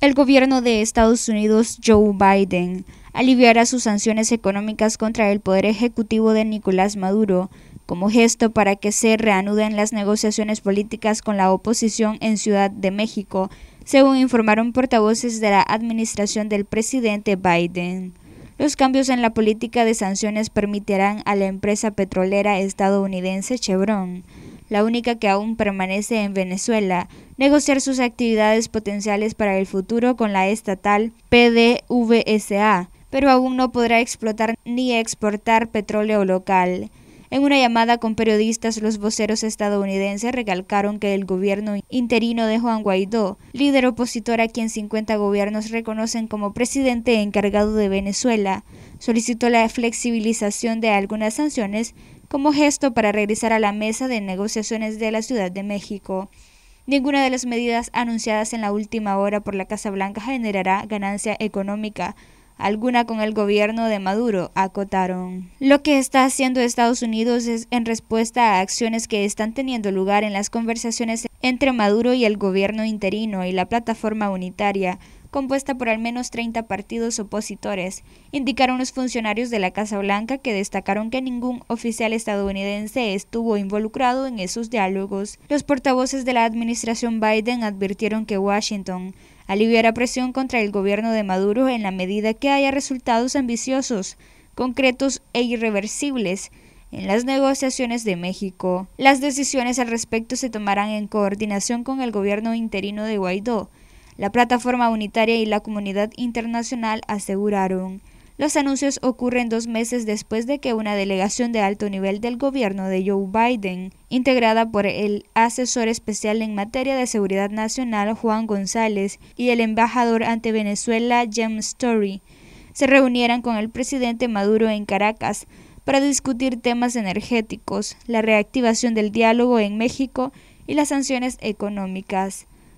El gobierno de Estados Unidos, Joe Biden, aliviará sus sanciones económicas contra el poder ejecutivo de Nicolás Maduro como gesto para que se reanuden las negociaciones políticas con la oposición en Ciudad de México, según informaron portavoces de la administración del presidente Biden. Los cambios en la política de sanciones permitirán a la empresa petrolera estadounidense Chevron la única que aún permanece en Venezuela, negociar sus actividades potenciales para el futuro con la estatal PDVSA, pero aún no podrá explotar ni exportar petróleo local. En una llamada con periodistas, los voceros estadounidenses recalcaron que el gobierno interino de Juan Guaidó, líder opositor a quien 50 gobiernos reconocen como presidente encargado de Venezuela, solicitó la flexibilización de algunas sanciones como gesto para regresar a la mesa de negociaciones de la Ciudad de México. Ninguna de las medidas anunciadas en la última hora por la Casa Blanca generará ganancia económica alguna con el gobierno de Maduro, acotaron. Lo que está haciendo Estados Unidos es en respuesta a acciones que están teniendo lugar en las conversaciones entre Maduro y el gobierno interino y la plataforma unitaria compuesta por al menos 30 partidos opositores, indicaron los funcionarios de la Casa Blanca que destacaron que ningún oficial estadounidense estuvo involucrado en esos diálogos. Los portavoces de la administración Biden advirtieron que Washington aliviará presión contra el gobierno de Maduro en la medida que haya resultados ambiciosos, concretos e irreversibles en las negociaciones de México. Las decisiones al respecto se tomarán en coordinación con el gobierno interino de Guaidó, la plataforma unitaria y la comunidad internacional aseguraron. Los anuncios ocurren dos meses después de que una delegación de alto nivel del gobierno de Joe Biden, integrada por el asesor especial en materia de seguridad nacional Juan González y el embajador ante Venezuela James Story, se reunieran con el presidente Maduro en Caracas para discutir temas energéticos, la reactivación del diálogo en México y las sanciones económicas.